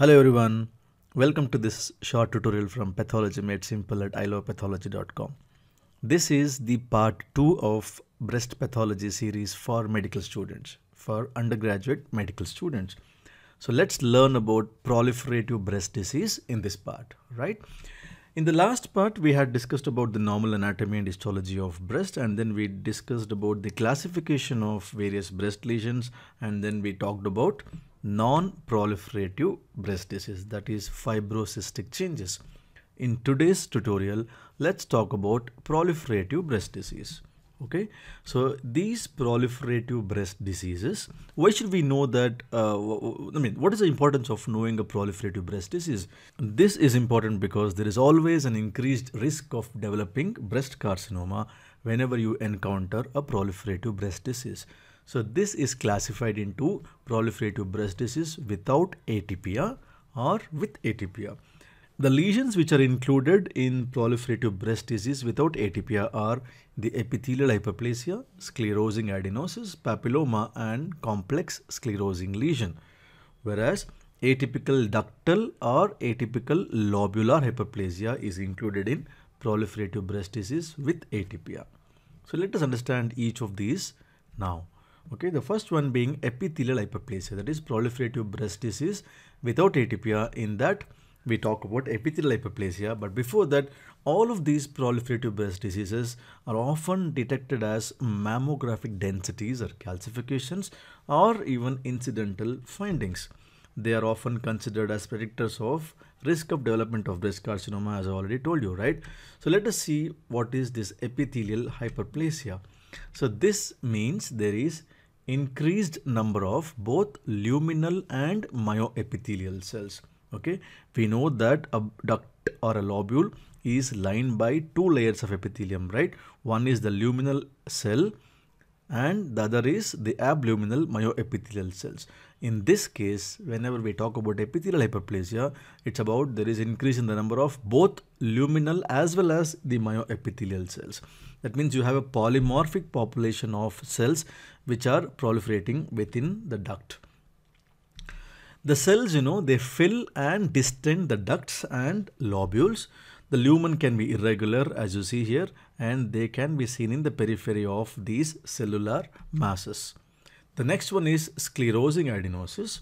Hello everyone, welcome to this short tutorial from Pathology Made Simple at ilopathology.com. This is the part 2 of breast pathology series for medical students, for undergraduate medical students. So let's learn about proliferative breast disease in this part, right? In the last part, we had discussed about the normal anatomy and histology of breast, and then we discussed about the classification of various breast lesions, and then we talked about non-proliferative breast disease that is fibrocystic changes. In today's tutorial, let's talk about proliferative breast disease. Okay, so these proliferative breast diseases, why should we know that, uh, I mean, what is the importance of knowing a proliferative breast disease? This is important because there is always an increased risk of developing breast carcinoma whenever you encounter a proliferative breast disease. So this is classified into proliferative breast disease without atypia or with atypia. The lesions which are included in proliferative breast disease without atypia are the epithelial hyperplasia, sclerosing adenosis, papilloma and complex sclerosing lesion. Whereas atypical ductal or atypical lobular hyperplasia is included in proliferative breast disease with atypia. So let us understand each of these now. Okay, the first one being epithelial hyperplasia, that is proliferative breast disease without atypia. In that, we talk about epithelial hyperplasia, but before that, all of these proliferative breast diseases are often detected as mammographic densities or calcifications or even incidental findings. They are often considered as predictors of risk of development of breast carcinoma, as I already told you, right? So let us see what is this epithelial hyperplasia. So this means there is increased number of both luminal and myoepithelial cells. Okay, we know that a duct or a lobule is lined by two layers of epithelium, right? One is the luminal cell and the other is the abluminal myoepithelial cells. In this case, whenever we talk about epithelial hyperplasia, it's about there is increase in the number of both luminal as well as the myoepithelial cells. That means you have a polymorphic population of cells which are proliferating within the duct. The cells, you know, they fill and distend the ducts and lobules. The lumen can be irregular as you see here and they can be seen in the periphery of these cellular masses. The next one is sclerosing adenosis.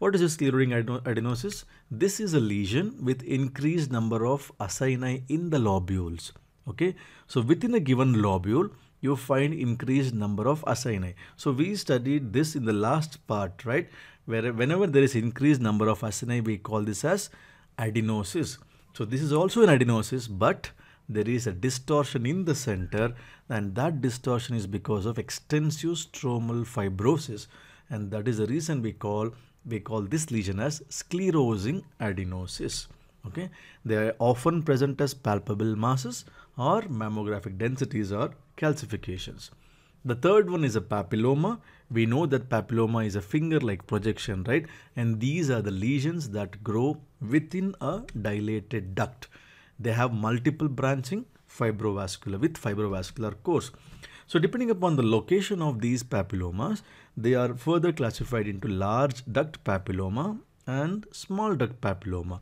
What is a sclerosing adenosis? This is a lesion with increased number of acini in the lobules okay so within a given lobule you find increased number of acini. so we studied this in the last part right where whenever there is increased number of acini, we call this as adenosis so this is also an adenosis but there is a distortion in the center and that distortion is because of extensive stromal fibrosis and that is the reason we call we call this lesion as sclerosing adenosis okay they are often present as palpable masses or mammographic densities or calcifications the third one is a papilloma we know that papilloma is a finger like projection right and these are the lesions that grow within a dilated duct they have multiple branching fibrovascular with fibrovascular course so depending upon the location of these papillomas they are further classified into large duct papilloma and small duct papilloma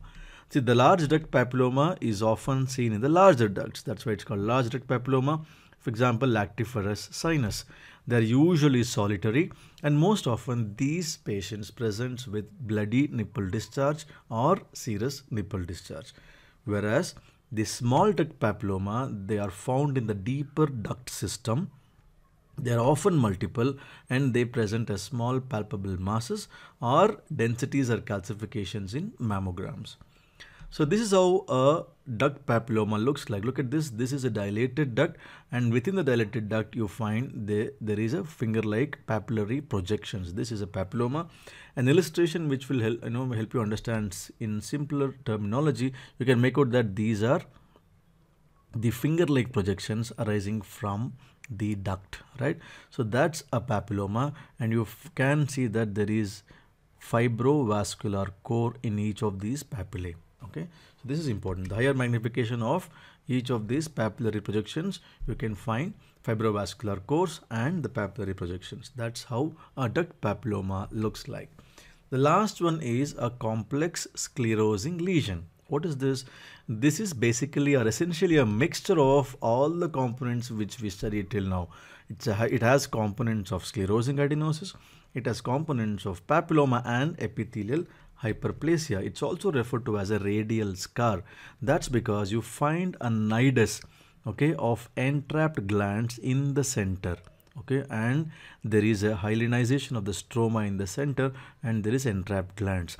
See, the large duct papilloma is often seen in the larger ducts. That's why it's called large duct papilloma. For example, lactiferous sinus. They're usually solitary and most often these patients present with bloody nipple discharge or serous nipple discharge. Whereas the small duct papilloma, they are found in the deeper duct system. They are often multiple and they present as small palpable masses or densities or calcifications in mammograms. So this is how a duct papilloma looks like. Look at this. This is a dilated duct and within the dilated duct you find the, there is a finger-like papillary projections. This is a papilloma. An illustration which will help, you know, help you understand in simpler terminology. You can make out that these are the finger-like projections arising from the duct, right? So that's a papilloma and you can see that there is fibrovascular core in each of these papillae okay so this is important the higher magnification of each of these papillary projections you can find fibrovascular cores and the papillary projections that's how a duct papilloma looks like the last one is a complex sclerosing lesion what is this this is basically or essentially a mixture of all the components which we studied till now it's a, it has components of sclerosing adenosis it has components of papilloma and epithelial hyperplasia. It's also referred to as a radial scar. That's because you find a nidus okay, of entrapped glands in the center okay and there is a hyalinization of the stroma in the center and there is entrapped glands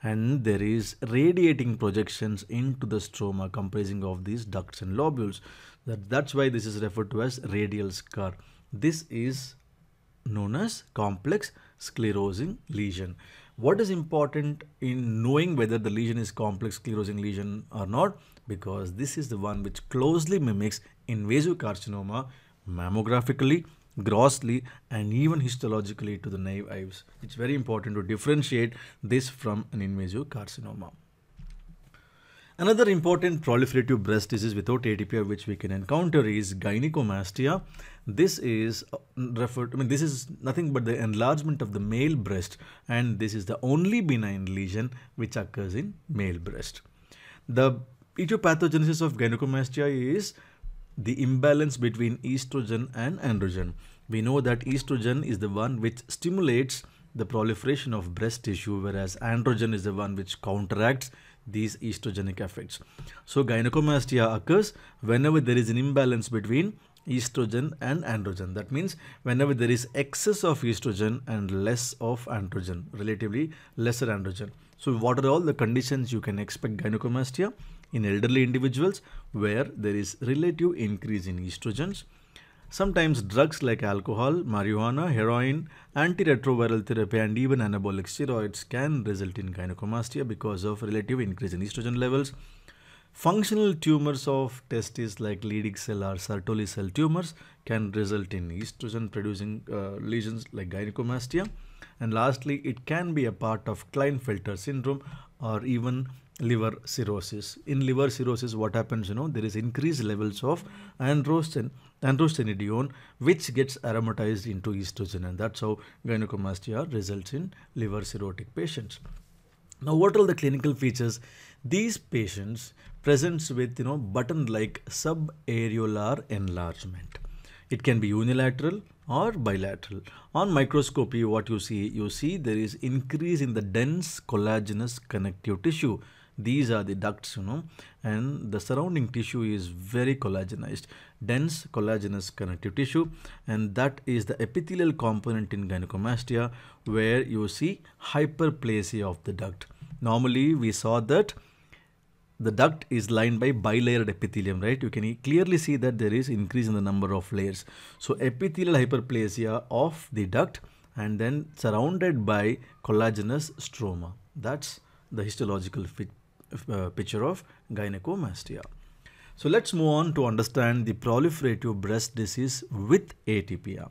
and there is radiating projections into the stroma comprising of these ducts and lobules that that's why this is referred to as radial scar this is known as complex sclerosing lesion what is important in knowing whether the lesion is complex sclerosing lesion or not? Because this is the one which closely mimics invasive carcinoma mammographically, grossly, and even histologically to the naive eyes. It's very important to differentiate this from an invasive carcinoma. Another important proliferative breast disease without ATPR which we can encounter is gynecomastia. This is uh, referred, I mean, this is nothing but the enlargement of the male breast and this is the only benign lesion which occurs in male breast. The etiopathogenesis of gynecomastia is the imbalance between estrogen and androgen. We know that estrogen is the one which stimulates the proliferation of breast tissue, whereas androgen is the one which counteracts these estrogenic effects. So gynecomastia occurs whenever there is an imbalance between estrogen and androgen. That means whenever there is excess of estrogen and less of androgen, relatively lesser androgen. So what are all the conditions you can expect gynecomastia in elderly individuals where there is relative increase in estrogens Sometimes drugs like alcohol, marijuana, heroin, antiretroviral therapy and even anabolic steroids can result in gynecomastia because of relative increase in estrogen levels. Functional tumors of testes like Leydig cell or Sertoli cell tumors can result in estrogen producing uh, lesions like gynecomastia. And lastly, it can be a part of Klinefelter syndrome or even liver cirrhosis. In liver cirrhosis, what happens, you know, there is increased levels of androgen androstenedione which gets aromatized into estrogen and that's how gynecomastia results in liver cirrhotic patients. Now what are the clinical features? These patients presents with you know button like subareolar enlargement. It can be unilateral or bilateral. On microscopy what you see, you see there is increase in the dense collagenous connective tissue these are the ducts you know and the surrounding tissue is very collagenized dense collagenous connective tissue and that is the epithelial component in gynecomastia where you see hyperplasia of the duct normally we saw that the duct is lined by bilayered epithelium, right? You can clearly see that there is increase in the number of layers. So epithelial hyperplasia of the duct and then surrounded by collagenous stroma. That's the histological fit. Uh, picture of gynecomastia. So let's move on to understand the proliferative breast disease with atypia.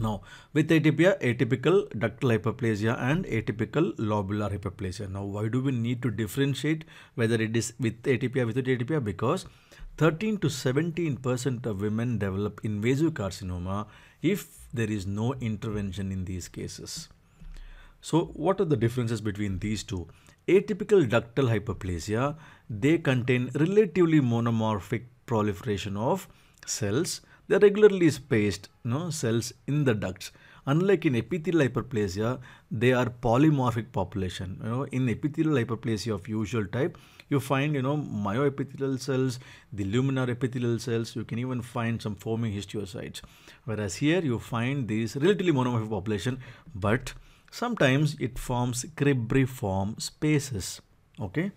Now, with atypia, atypical ductal hyperplasia and atypical lobular hyperplasia. Now, why do we need to differentiate whether it is with atypia, without atypia? Because 13 to 17 percent of women develop invasive carcinoma if there is no intervention in these cases. So, what are the differences between these two? Atypical ductal hyperplasia, they contain relatively monomorphic proliferation of cells. They're regularly spaced you know, cells in the ducts. Unlike in epithelial hyperplasia, they are polymorphic population. You know, in epithelial hyperplasia of usual type, you find you know myoepithelial cells, the luminar epithelial cells. You can even find some forming histiocytes. Whereas here you find these relatively monomorphic population, but Sometimes it forms cribriform spaces. Okay.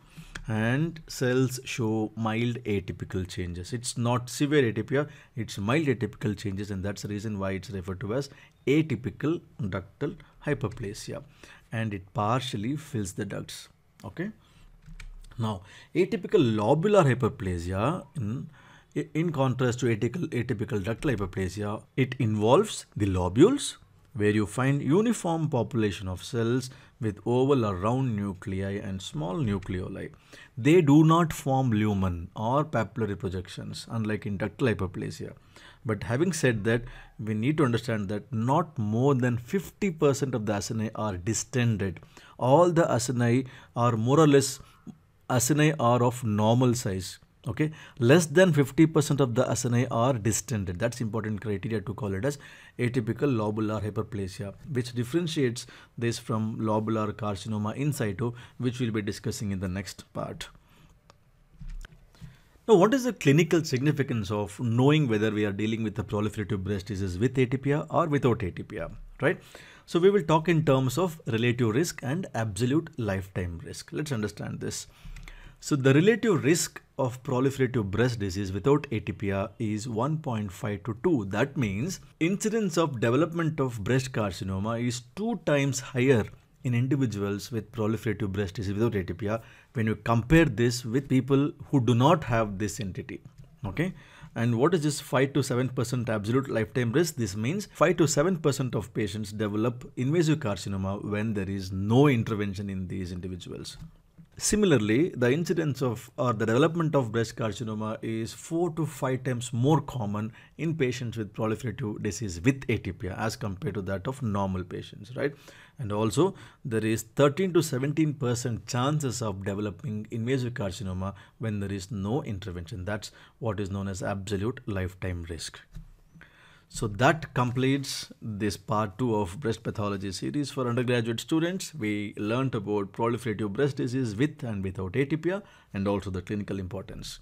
And cells show mild atypical changes. It's not severe atypia, it's mild atypical changes, and that's the reason why it's referred to as atypical ductal hyperplasia. And it partially fills the ducts. Okay. Now, atypical lobular hyperplasia, in, in contrast to atypical, atypical ductal hyperplasia, it involves the lobules where you find uniform population of cells with oval or round nuclei and small nucleoli. They do not form lumen or papillary projections unlike in ductal hyperplasia. But having said that, we need to understand that not more than 50% of the acini are distended. All the acini are more or less Acini are of normal size okay less than 50% of the asanae are distended that's important criteria to call it as atypical lobular hyperplasia which differentiates this from lobular carcinoma in situ which we'll be discussing in the next part now, what is the clinical significance of knowing whether we are dealing with a proliferative breast disease with atypia or without atypia, right? So, we will talk in terms of relative risk and absolute lifetime risk. Let's understand this. So the relative risk of proliferative breast disease without atypia is 1.5 to 2. That means incidence of development of breast carcinoma is two times higher in individuals with proliferative breast disease without atypia when you compare this with people who do not have this entity. Okay. And what is this 5 to 7% absolute lifetime risk? This means 5 to 7% of patients develop invasive carcinoma when there is no intervention in these individuals. Similarly, the incidence of or the development of breast carcinoma is 4 to 5 times more common in patients with proliferative disease with atypia as compared to that of normal patients, right? And also, there is 13 to 17 percent chances of developing invasive carcinoma when there is no intervention. That's what is known as absolute lifetime risk. So that completes this part 2 of breast pathology series for undergraduate students. We learnt about proliferative breast disease with and without atypia and also the clinical importance.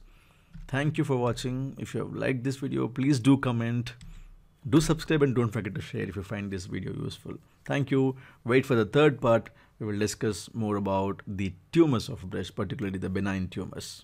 Thank you for watching. If you have liked this video, please do comment. Do subscribe and don't forget to share if you find this video useful. Thank you. Wait for the third part. We will discuss more about the tumors of breast, particularly the benign tumors.